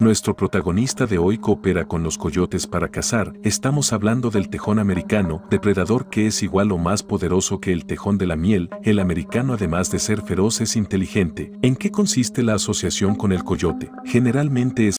Nuestro protagonista de hoy coopera con los coyotes para cazar, estamos hablando del tejón americano, depredador que es igual o más poderoso que el tejón de la miel, el americano además de ser feroz es inteligente. ¿En qué consiste la asociación con el coyote? Generalmente es